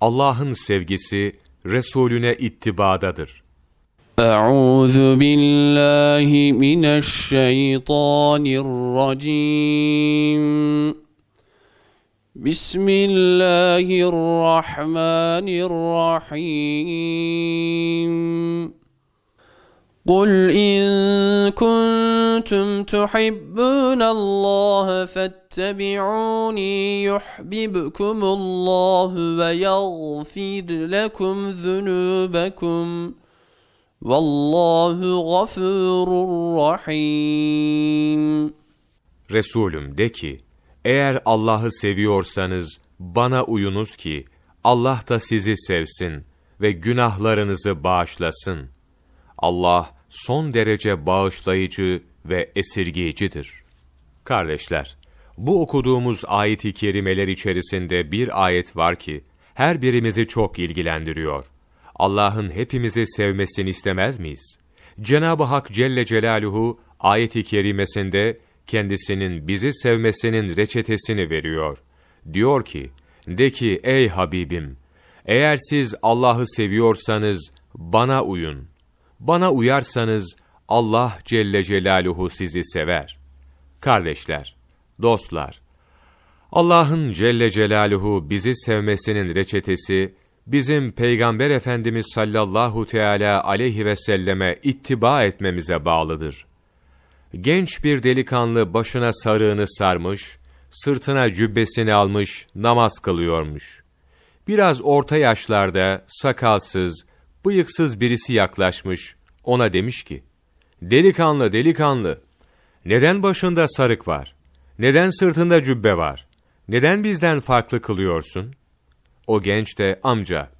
Allah'ın sevgisi Resulüne ittibadadır. Euzu billahi mineşşeytanirracim. Bismillahirrahmanirrahim. قل إن كنتم تحبون الله فاتبعوني يحببكم الله ويغفر لكم ذنوبكم Vallahu gafurur rahim. Resulüm de ki, eğer Allah'ı seviyorsanız bana uyunuz ki Allah da sizi sevsin ve günahlarınızı bağışlasın.'' Allah son derece bağışlayıcı ve esirgiyicidir. Kardeşler, bu okuduğumuz ayet-i kerimeler içerisinde bir ayet var ki, her birimizi çok ilgilendiriyor. Allah'ın hepimizi sevmesini istemez miyiz? Cenab-ı Hak Celle Celaluhu ayet-i kerimesinde kendisinin bizi sevmesinin reçetesini veriyor. Diyor ki, de ki ey Habibim, eğer siz Allah'ı seviyorsanız bana uyun. Bana uyarsanız Allah Celle Celaluhu sizi sever. Kardeşler, dostlar, Allah'ın Celle Celaluhu bizi sevmesinin reçetesi, bizim Peygamber Efendimiz sallallahu teala aleyhi ve selleme ittiba etmemize bağlıdır. Genç bir delikanlı başına sarığını sarmış, sırtına cübbesini almış, namaz kılıyormuş. Biraz orta yaşlarda, sakalsız, bıyıksız birisi yaklaşmış, ona demiş ki, Delikanlı, delikanlı, neden başında sarık var? Neden sırtında cübbe var? Neden bizden farklı kılıyorsun? O genç de, amca,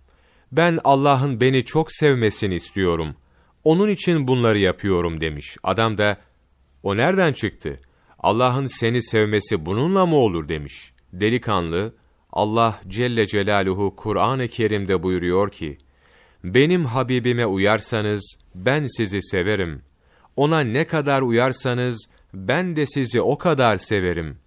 ben Allah'ın beni çok sevmesini istiyorum. Onun için bunları yapıyorum demiş. Adam da, o nereden çıktı? Allah'ın seni sevmesi bununla mı olur demiş. Delikanlı, Allah Celle Celaluhu Kur'an-ı Kerim'de buyuruyor ki, benim Habibime uyarsanız ben sizi severim. Ona ne kadar uyarsanız ben de sizi o kadar severim.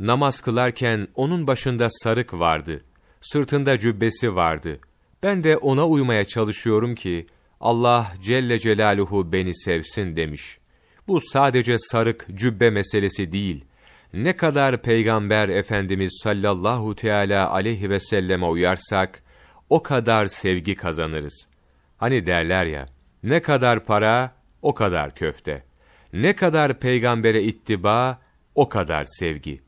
Namaz kılarken onun başında sarık vardı. Sırtında cübbesi vardı. Ben de ona uymaya çalışıyorum ki Allah Celle Celaluhu beni sevsin demiş. Bu sadece sarık cübbe meselesi değil. Ne kadar Peygamber Efendimiz sallallahu teala aleyhi ve selleme uyarsak, o kadar sevgi kazanırız. Hani derler ya, ne kadar para, o kadar köfte. Ne kadar peygambere ittiba, o kadar sevgi.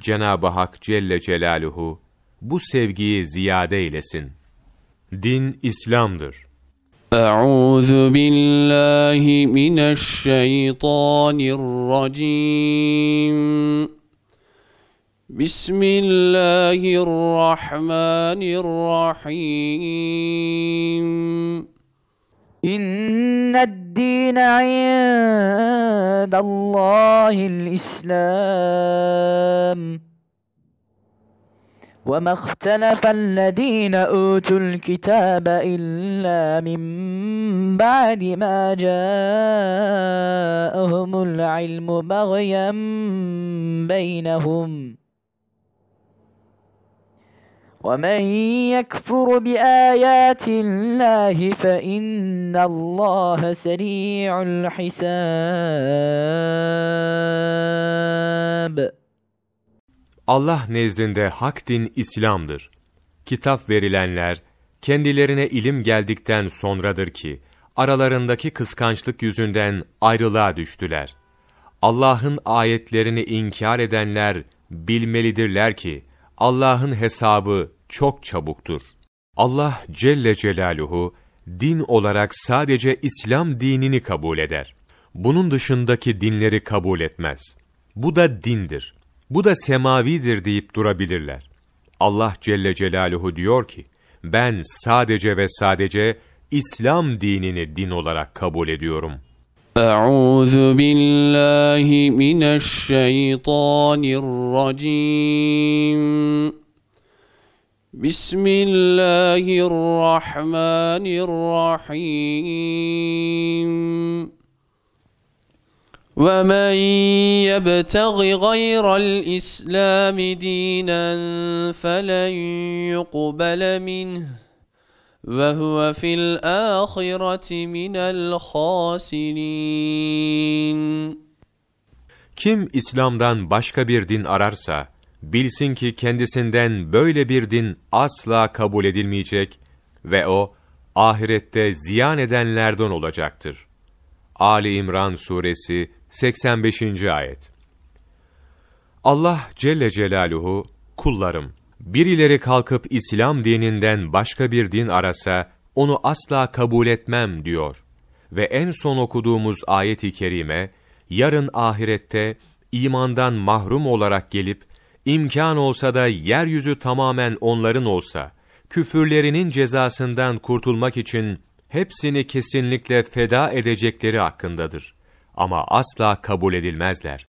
Cenab-ı Hak Celle Celaluhu bu sevgiyi ziyade eylesin. Din İslam'dır. أعوذ بالله من الشيطان الرجيم بسم الله الرحمن الرحيم إن الدين عند الله الإسلام وما اختلف الذين أوتوا الكتاب إلا من بعد ما جاءهم العلم بغيا بينهم ومن يكفر بآيات الله فإن الله سريع الحساب Allah nezdinde hak din İslam'dır. Kitap verilenler kendilerine ilim geldikten sonradır ki aralarındaki kıskançlık yüzünden ayrılığa düştüler. Allah'ın ayetlerini inkar edenler bilmelidirler ki Allah'ın hesabı çok çabuktur. Allah Celle Celaluhu din olarak sadece İslam dinini kabul eder. Bunun dışındaki dinleri kabul etmez. Bu da dindir. Bu da semavidir deyip durabilirler. Allah Celle Celaluhu diyor ki, ben sadece ve sadece İslam dinini din olarak kabul ediyorum. Euzu billahi mineşşeytanirracim. بسم الله الرحمن الرحيم ومن يبتغ غير الاسلام دينا فلن يقبل منه وهو في الاخره من الخاسرين Kim İslam'dan başka bir din ararsa bilsin ki kendisinden böyle bir din asla kabul edilmeyecek ve o ahirette ziyan edenlerden olacaktır. Ali İmran suresi 85. ayet. Allah Celle Celaluhu kullarım birileri kalkıp İslam dininden başka bir din arasa onu asla kabul etmem diyor. Ve en son okuduğumuz ayet-i kerime yarın ahirette imandan mahrum olarak gelip imkan olsa da yeryüzü tamamen onların olsa, küfürlerinin cezasından kurtulmak için hepsini kesinlikle feda edecekleri hakkındadır. Ama asla kabul edilmezler.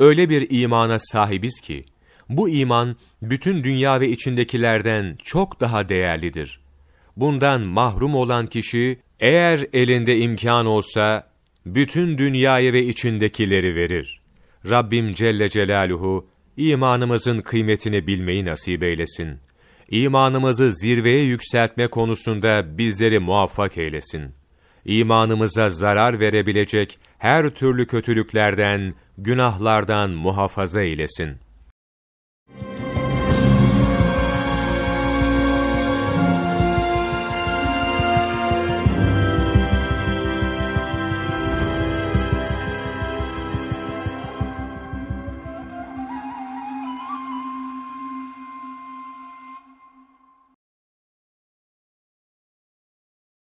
Öyle bir imana sahibiz ki, bu iman bütün dünya ve içindekilerden çok daha değerlidir. Bundan mahrum olan kişi, eğer elinde imkan olsa, bütün dünyayı ve içindekileri verir. Rabbim Celle Celaluhu, İmanımızın kıymetini bilmeyi nasip eylesin. İmanımızı zirveye yükseltme konusunda bizleri muvaffak eylesin. İmanımıza zarar verebilecek her türlü kötülüklerden, günahlardan muhafaza eylesin.